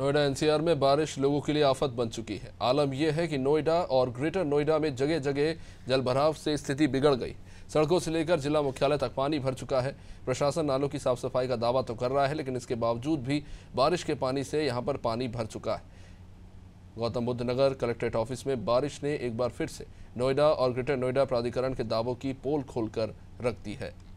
Noida NCR में बारिश लोगों के लिए आफत बन चुकी है आलम यह है कि नोएडा और ग्रेटर नोएडा में जगह जगह जलभराव से स्थिति बिगड़ गई सड़कों से लेकर जिला मुख्यालय तक पानी भर चुका है प्रशासन नालों की साफ सफाई का दावा तो कर रहा है लेकिन इसके बावजूद भी बारिश के पानी से यहाँ पर पानी भर चुका है गौतम बुद्ध नगर कलेक्ट्रेट ऑफिस में बारिश ने एक बार फिर से नोएडा और ग्रेटर नोएडा प्राधिकरण के दावों की पोल खोलकर रख दी है